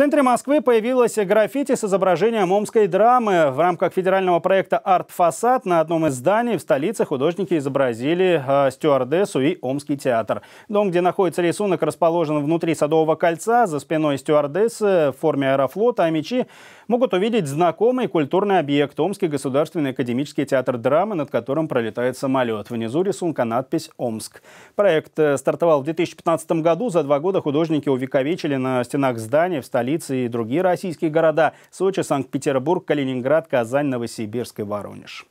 центре Москвы появилась граффити с изображением омской драмы. В рамках федерального проекта «Арт-фасад» на одном из зданий в столице художники изобразили э, стюардессу и Омский театр. Дом, где находится рисунок, расположен внутри Садового кольца. За спиной стюардессы в форме аэрофлота, а мечи могут увидеть знакомый культурный объект – Омский государственный академический театр драмы, над которым пролетает самолет. Внизу рисунка надпись «Омск». Проект э, стартовал в 2015 году. За два года художники увековечили на стенах здания в столице столица и другие российские города – Сочи, Санкт-Петербург, Калининград, Казань, Новосибирск и Воронеж.